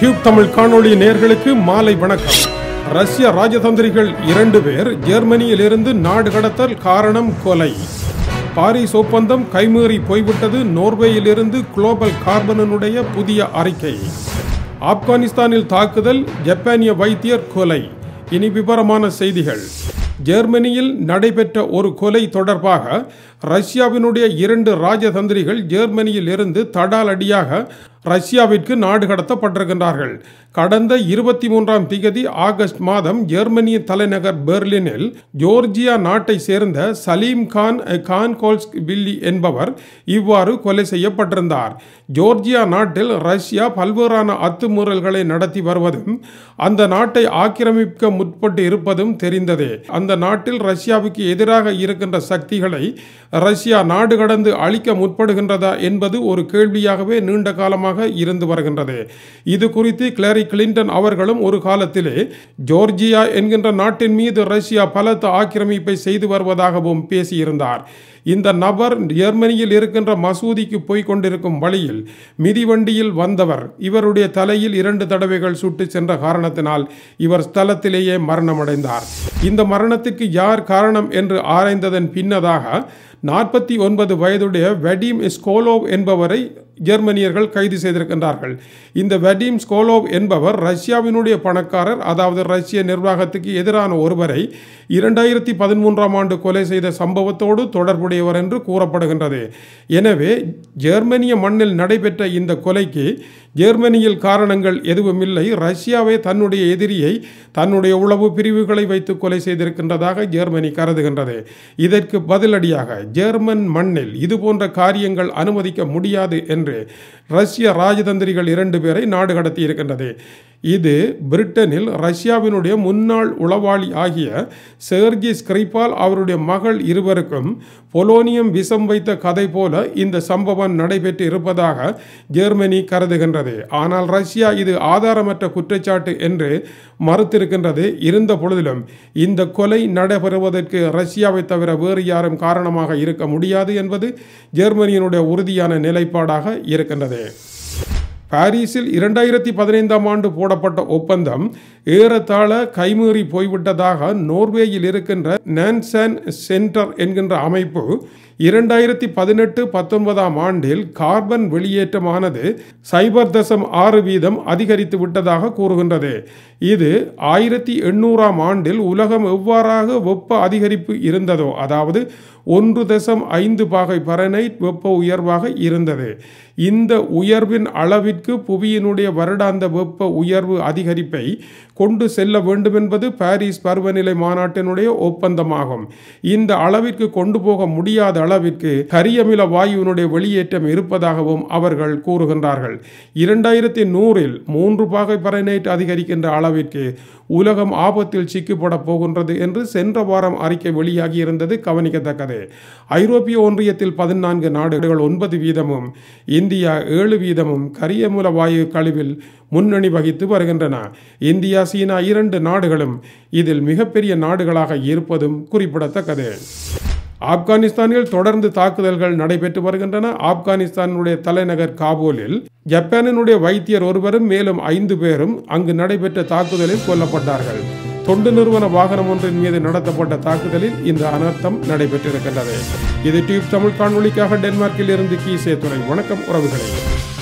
tube Tamil காணொளி நேர்களுக்கு மாலை வணக்கம் ரஷ்ய ராஜதந்திரிகள் இரண்டு பேர் ஜெர்மனியில் இருந்து நாடு கடத்தல் காரணம் கொலை பாரிஸ் ஒப்பந்தம் கைமீறி போய்விட்டது நோர்வேயிலிருந்து குளோபல் கார்பனனுடைய புதிய அறிக்கை ஆப்கானிஸ்தானில் தாக்குதல் ஜப்பானிய வைத்தியர் கொலை இனி விவரமான செய்திகள் ஜெர்மனியில் நடைபெற்ற ஒரு கொலை தொடர்பாக ரஷ்யாவினுடைய இரண்டு ராஜதந்திரிகள் ஜெர்மனியில் இருந்து தடாலடியாக ரஷ்யாவிற்கு நாடு கடத்தப்பட்டிருக்கின்றார்கள் கடந்த இருபத்தி மூன்றாம் திகதி ஆகஸ்ட் மாதம் ஜெர்மனிய தலைநகர் பெர்லினில் ஜோர்ஜியா நாட்டை சேர்ந்த Zelimkhan Khangoshvili என்பவர் இவ்வாறு கொலை செய்யப்பட்டிருந்தார் ஜோர்ஜியா நாட்டில் ரஷ்யா பல்வேறான அத்துமீறல்களை நடத்தி வருவதும் அந்த நாட்டை ஆக்கிரமிக்க முற்பட்டு இருப்பதும் தெரிந்ததே அந்த அந்த நாட்டில் ரஷ்யாவுக்கு எதிராக இருக்கின்ற சக்திகளை ரஷ்யா நாடு கடந்து அழிக்க முற்படுகின்றதா என்பது ஒரு கேள்வியாகவே நீண்ட காலமாக இருந்து வருகின்றது இது குறித்து கிளரி கிளின்டன் அவர்களும் ஒரு காலத்திலே ஜோர்ஜியா என்கின்ற நாட்டின் மீது ரஷ்யா பலத்த ஆக்கிரமிப்பை செய்து வருவதாகவும் பேசியிருந்தார் இந்த நபர் ஜெர்மனியில் இருக்கின்ற மசூதிக்கு போய் கொண்டிருக்கும் வழியில் மிதிவண்டியில் வந்தவர் இவருடைய தலையில் இரண்டு தடவைகள் சுட்டு சென்ற காரணத்தினால் இவர் ஸ்தலத்திலேயே மரணமடைந்தார் இந்த மரணத்துக்கு யார் காரணம் என்று ஆராய்ந்ததன் பின்னதாக நாற்பத்தி ஒன்பது வயதுடைய வெடிம் ஸ்கோலோவ் என்பவரை ஜெர்மனியர்கள் கைது செய்திருக்கின்றார்கள் இந்த வடீம் ஸ்கோலோவ் என்பவர் ரஷ்யாவினுடைய பணக்காரர் அதாவது ரஷ்ய நிர்வாகத்துக்கு எதிரான ஒருவரை இரண்டாயிரத்தி பதிமூன்றாம் ஆண்டு கொலை செய்த சம்பவத்தோடு தொடர்புடையவர் என்று கூறப்படுகின்றது எனவே ஜெர்மனிய மண்ணில் நடைபெற்ற இந்த கொலைக்கு ஜெர்மனியில் காரணங்கள் எதுவுமில்லை ரஷ்யாவே தன்னுடைய எதிரியை தன்னுடைய உளவு பிரிவுகளை வைத்து கொலை செய்திருக்கின்றதாக ஜெர்மனி கருதுகின்றது இதற்கு பதிலடியாக ஜெர்மன் மண்ணில் இதுபோன்ற காரியங்கள் அனுமதிக்க முடியாது என்று என்று ரஷ்ய ராஜதந்திரிகள் இரண்டு பேரை நாடு கடத்தி இருக்கின்றது இது பிரிட்டனில் ரஷ்யாவினுடைய முன்னாள் உளவாளி ஆகிய செர்கி ஸ்கிரிபால் அவருடைய மகள் இருவருக்கும் பொலோனியம் விஷம் வைத்த கதை போல இந்த சம்பவம் நடைபெற்று இருப்பதாக ஜெர்மனி கருதுகின்றது ஆனால் ரஷ்யா இது ஆதாரமற்ற குற்றச்சாட்டு என்று மறுத்திருக்கின்றது இருந்த பொழுதிலும் இந்த கொலை நடைபெறுவதற்கு ரஷ்யாவை தவிர வேறு யாரும் காரணமாக இருக்க முடியாது என்பது ஜெர்மனியினுடைய உறுதியான நிலைப்பாடாக இருக்கின்றது பாரிஸில் இரண்டாயிரத்தி பதினைந்தாம் ஆண்டு போடப்பட்ட ஒப்பந்தம் ஏறத்தாழ கைமீறி போய்விட்டதாக நோர்வேயில் இருக்கின்ற நான்சன் சென்டர் என்கின்ற அமைப்பு இரண்டாயிரத்தி பதினெட்டு பத்தொன்பதாம் ஆண்டில் கார்பன் வெளியேற்றமானது சைபர் தசம் ஆறு வீதம் அதிகரித்து விட்டதாக கூறுகின்றது இது ஆயிரத்தி எண்ணூறாம் ஆண்டில் உலகம் எவ்வாறாக வெப்ப அதிகரிப்பு இருந்ததோ அதாவது ஒன்று தசம் ஐந்து பாகை பரனை வெப்ப உயர்வாக இருந்தது இந்த உயர்வின் அளவிற்கு புவியினுடைய வருடாந்த வெப்ப உயர்வு அதிகரிப்பை கொண்டு செல்ல வேண்டுமென்பது பாரிஸ் பருவநிலை மாநாட்டினுடைய ஒப்பந்தமாகும் இந்த அளவிற்கு கொண்டு போக முடியாத அளவிற்கு கரியமில வாயுவினுடைய வெளியேற்றம் இருப்பதாகவும் அவர்கள் கூறுகின்றார்கள் இரண்டாயிரத்தி நூறில் மூன்று பாகை பரநேட் அதிகரிக்கின்ற அளவிற்கு உலகம் ஆபத்தில் சிக்கிப்பட போகின்றது என்று சென்ற வாரம் அறிக்கை வெளியாகியிருந்தது கவனிக்கத்தக்கது ஐரோப்பிய ஒன்றியத்தில் பதினான்கு நாடுகள் ஒன்பது வீதமும் இந்தியா ஏழு வீதமும் கரியமூல வாயு கழிவில் முன்னணி வகித்து வருகின்றன இந்தியா சீனா இரண்டு நாடுகளும் இதில் மிகப்பெரிய நாடுகளாக இருப்பதும் குறிப்பிடத்தக்கது ஆப்கானிஸ்தானில் தொடர்ந்து தாக்குதல்கள் நடைபெற்று வருகின்றன ஆப்கானிஸ்தானுடைய தலைநகர் காபூலில் ஜப்பானினுடைய வைத்தியர் ஒருவரும் மேலும் ஐந்து பேரும் அங்கு நடைபெற்ற தாக்குதலில் கொல்லப்பட்டார்கள் தொண்டு நிறுவன வாகனம் ஒன்றின் மீது நடத்தப்பட்ட தாக்குதலில் இந்த அனர்த்தம் நடைபெற்றிருக்கின்றது இது டியூப் தமிழ் காணொலிக்காக டென்மார்க்கில் இருந்து கீசே துறை வணக்கம் உறவுகளை